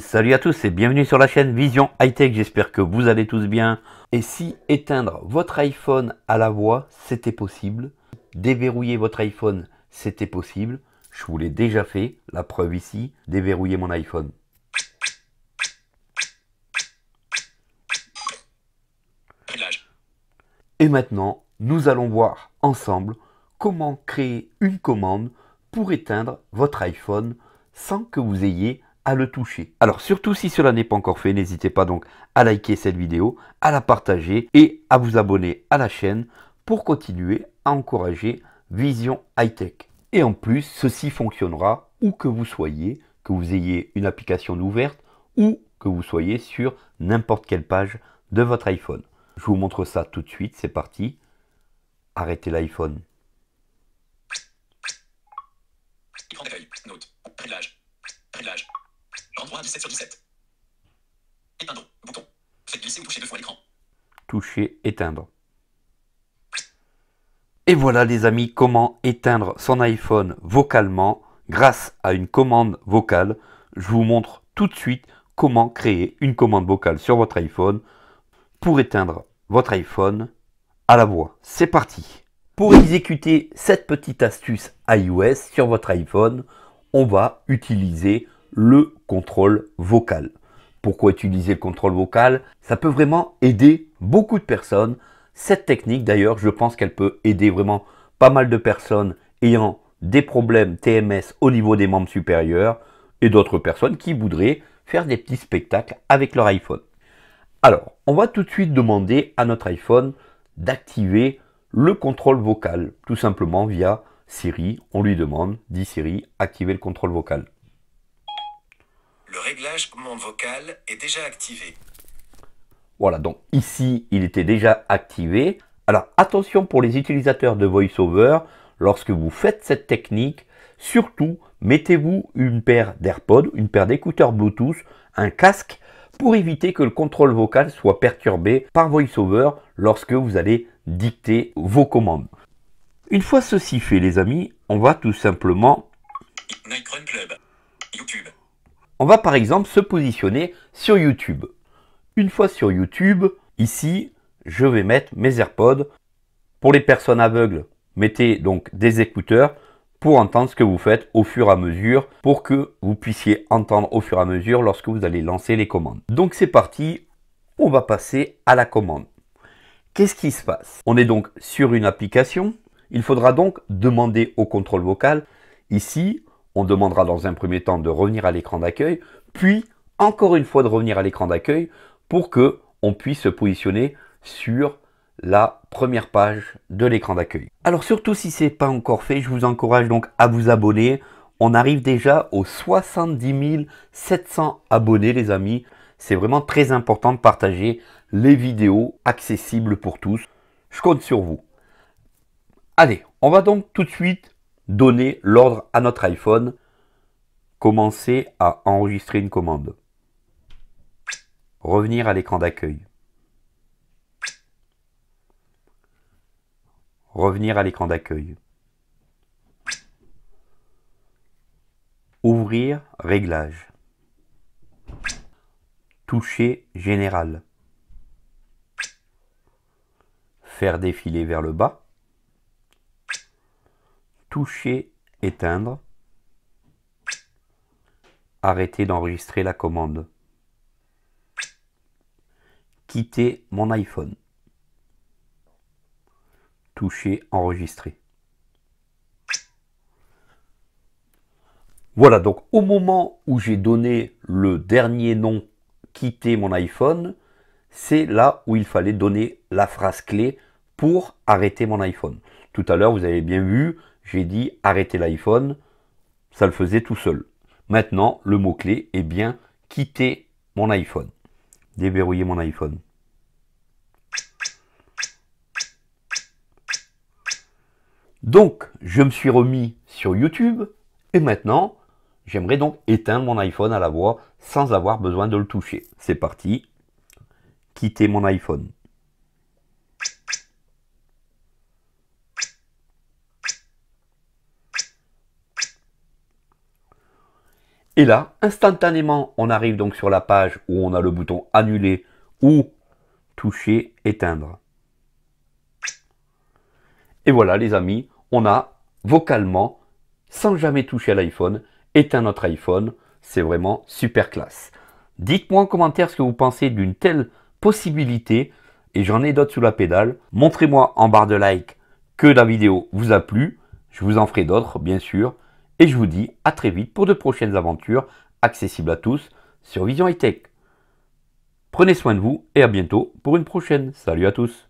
salut à tous et bienvenue sur la chaîne Vision High Tech, j'espère que vous allez tous bien. Et si éteindre votre iPhone à la voix, c'était possible, déverrouiller votre iPhone, c'était possible, je vous l'ai déjà fait, la preuve ici, déverrouiller mon iPhone. Et maintenant, nous allons voir ensemble comment créer une commande pour éteindre votre iPhone sans que vous ayez le toucher. Alors surtout si cela n'est pas encore fait, n'hésitez pas donc à liker cette vidéo, à la partager et à vous abonner à la chaîne pour continuer à encourager Vision high tech Et en plus, ceci fonctionnera où que vous soyez, que vous ayez une application ouverte ou que vous soyez sur n'importe quelle page de votre iPhone. Je vous montre ça tout de suite, c'est parti. Arrêtez l'iPhone. Bouton. Faites glisser fois l'écran. Toucher, éteindre. Et voilà les amis comment éteindre son iPhone vocalement grâce à une commande vocale. Je vous montre tout de suite comment créer une commande vocale sur votre iPhone pour éteindre votre iPhone à la voix. C'est parti Pour exécuter cette petite astuce iOS sur votre iPhone, on va utiliser le contrôle vocal. Pourquoi utiliser le contrôle vocal Ça peut vraiment aider beaucoup de personnes. Cette technique d'ailleurs, je pense qu'elle peut aider vraiment pas mal de personnes ayant des problèmes TMS au niveau des membres supérieurs et d'autres personnes qui voudraient faire des petits spectacles avec leur iPhone. Alors, on va tout de suite demander à notre iPhone d'activer le contrôle vocal, tout simplement via Siri. On lui demande, dit Siri, activer le contrôle vocal. Le réglage commande vocale est déjà activé. Voilà, donc ici, il était déjà activé. Alors attention pour les utilisateurs de VoiceOver, lorsque vous faites cette technique, surtout mettez-vous une paire d'AirPods, une paire d'écouteurs Bluetooth, un casque, pour éviter que le contrôle vocal soit perturbé par VoiceOver lorsque vous allez dicter vos commandes. Une fois ceci fait les amis, on va tout simplement... Club, YouTube, on va par exemple se positionner sur YouTube. Une fois sur YouTube, ici, je vais mettre mes AirPods. Pour les personnes aveugles, mettez donc des écouteurs pour entendre ce que vous faites au fur et à mesure, pour que vous puissiez entendre au fur et à mesure lorsque vous allez lancer les commandes. Donc c'est parti, on va passer à la commande. Qu'est-ce qui se passe On est donc sur une application, il faudra donc demander au contrôle vocal. Ici, on demandera dans un premier temps de revenir à l'écran d'accueil, puis encore une fois de revenir à l'écran d'accueil pour que on puisse se positionner sur la première page de l'écran d'accueil. Alors surtout si ce n'est pas encore fait, je vous encourage donc à vous abonner. On arrive déjà aux 70 700 abonnés les amis. C'est vraiment très important de partager les vidéos accessibles pour tous. Je compte sur vous. Allez, on va donc tout de suite donner l'ordre à notre iPhone, commencer à enregistrer une commande, revenir à l'écran d'accueil, revenir à l'écran d'accueil, ouvrir réglages, toucher général, faire défiler vers le bas, toucher éteindre, arrêter d'enregistrer la commande, quitter mon iPhone, toucher enregistrer. Voilà, donc au moment où j'ai donné le dernier nom quitter mon iPhone, c'est là où il fallait donner la phrase clé pour arrêter mon iPhone. Tout à l'heure, vous avez bien vu, j'ai dit arrêter l'iPhone, ça le faisait tout seul. Maintenant, le mot-clé est bien quitter mon iPhone. Déverrouiller mon iPhone. Donc, je me suis remis sur YouTube et maintenant, j'aimerais donc éteindre mon iPhone à la voix sans avoir besoin de le toucher. C'est parti. Quitter mon iPhone. Et là, instantanément, on arrive donc sur la page où on a le bouton annuler ou toucher éteindre. Et voilà les amis, on a vocalement, sans jamais toucher à l'iPhone, éteint notre iPhone. C'est vraiment super classe. Dites-moi en commentaire ce que vous pensez d'une telle possibilité. Et j'en ai d'autres sous la pédale. Montrez-moi en barre de like que la vidéo vous a plu. Je vous en ferai d'autres, bien sûr. Et je vous dis à très vite pour de prochaines aventures accessibles à tous sur Vision High Tech. Prenez soin de vous et à bientôt pour une prochaine. Salut à tous